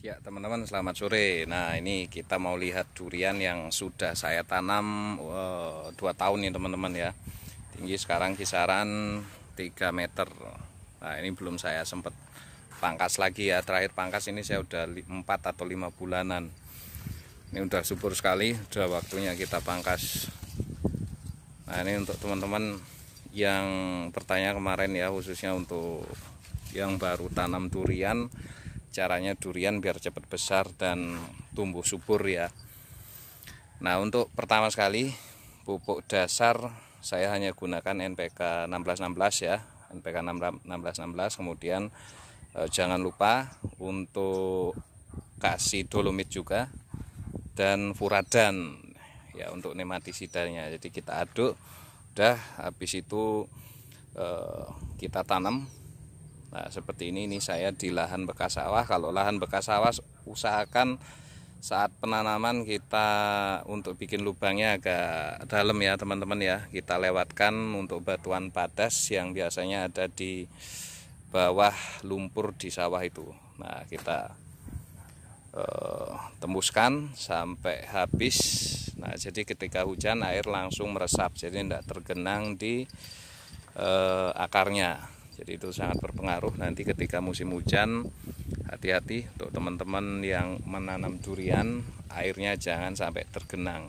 Ya teman-teman selamat sore Nah ini kita mau lihat durian yang sudah saya tanam wow, eh, tahun nih teman-teman ya Tinggi sekarang kisaran 3 meter Nah ini belum saya sempat pangkas lagi ya Terakhir pangkas ini saya udah 4 atau 5 bulanan Ini udah subur sekali Sudah waktunya kita pangkas Nah ini untuk teman-teman yang bertanya kemarin ya Khususnya untuk yang baru tanam durian caranya durian biar cepat besar dan tumbuh subur ya nah untuk pertama sekali pupuk dasar saya hanya gunakan NPK 1616 ya NPK 1616 kemudian eh, jangan lupa untuk kasih dolomit juga dan furadan ya untuk nematisidanya jadi kita aduk udah habis itu eh, kita tanam Nah, seperti ini ini saya di lahan bekas sawah. Kalau lahan bekas sawah usahakan saat penanaman kita untuk bikin lubangnya agak dalam ya, teman-teman ya. Kita lewatkan untuk batuan padas yang biasanya ada di bawah lumpur di sawah itu. Nah, kita eh, tembuskan sampai habis. Nah, jadi ketika hujan air langsung meresap, jadi tidak tergenang di eh, akarnya jadi itu sangat berpengaruh nanti ketika musim hujan hati-hati untuk teman-teman yang menanam durian airnya jangan sampai tergenang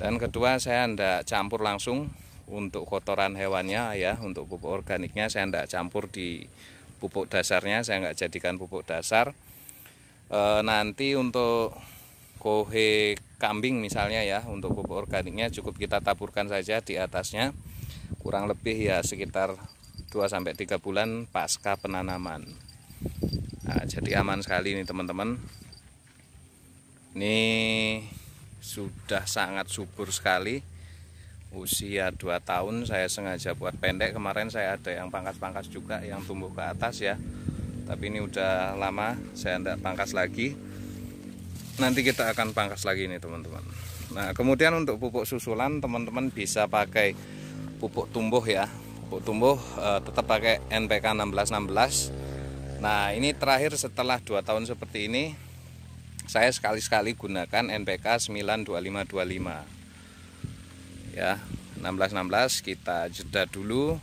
dan kedua saya tidak campur langsung untuk kotoran hewannya ya untuk pupuk organiknya saya tidak campur di pupuk dasarnya saya nggak jadikan pupuk dasar e, nanti untuk kohe kambing misalnya ya untuk pupuk organiknya cukup kita taburkan saja di atasnya kurang lebih ya sekitar 2 sampai 3 bulan pasca penanaman. Nah, jadi aman sekali ini teman-teman. Ini sudah sangat subur sekali. Usia 2 tahun saya sengaja buat pendek. Kemarin saya ada yang pangkas-pangkas juga yang tumbuh ke atas ya. Tapi ini udah lama saya tidak pangkas lagi. Nanti kita akan pangkas lagi ini teman-teman. Nah, kemudian untuk pupuk susulan teman-teman bisa pakai pupuk tumbuh ya pupuk tumbuh uh, tetap pakai NPK 1616 nah ini terakhir setelah dua tahun seperti ini saya sekali-sekali gunakan NPK 92525 ya 1616 kita jeda dulu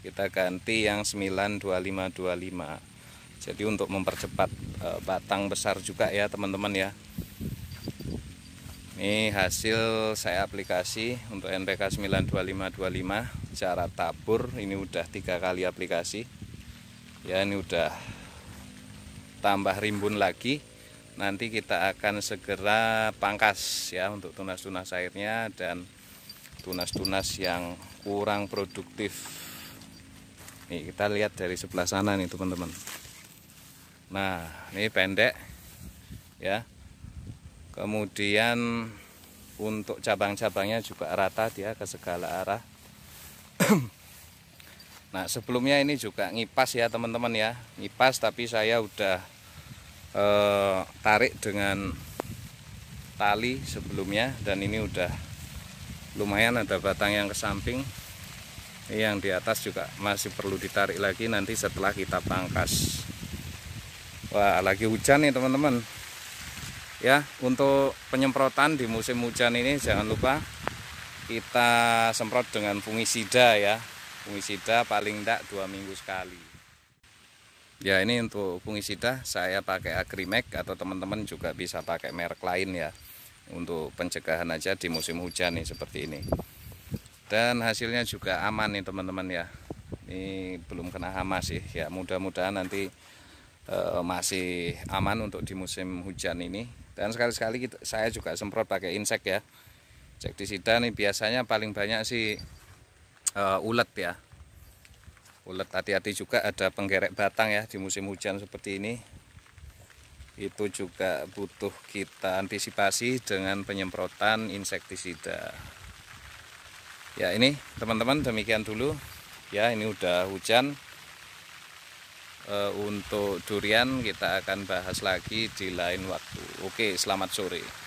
kita ganti yang 92525 jadi untuk mempercepat uh, batang besar juga ya teman-teman ya ini hasil saya aplikasi untuk NPK 92525 cara tabur ini udah tiga kali aplikasi ya ini udah tambah rimbun lagi nanti kita akan segera pangkas ya untuk tunas-tunas airnya dan tunas-tunas yang kurang produktif nih kita lihat dari sebelah sana nih teman-teman nah ini pendek ya kemudian untuk cabang-cabangnya juga rata dia ke segala arah nah sebelumnya ini juga ngipas ya teman-teman ya ngipas tapi saya udah eh, tarik dengan tali sebelumnya dan ini udah lumayan ada batang yang ke samping ini yang di atas juga masih perlu ditarik lagi nanti setelah kita pangkas wah lagi hujan nih teman-teman ya untuk penyemprotan di musim hujan ini jangan lupa kita semprot dengan fungisida ya fungisida paling tidak dua minggu sekali ya ini untuk fungisida saya pakai agrimek atau teman-teman juga bisa pakai merek lain ya untuk pencegahan aja di musim hujan nih seperti ini dan hasilnya juga aman nih teman-teman ya ini belum kena hama sih ya mudah-mudahan nanti eh, masih aman untuk di musim hujan ini dan sekali-sekali saya juga semprot pakai insek ya insektisida nih biasanya paling banyak sih uh, ulet ya ulet hati-hati juga ada penggerek batang ya di musim hujan seperti ini itu juga butuh kita antisipasi dengan penyemprotan insektisida ya ini teman-teman demikian dulu ya ini udah hujan Eh, untuk durian kita akan bahas lagi di lain waktu. Oke, selamat sore.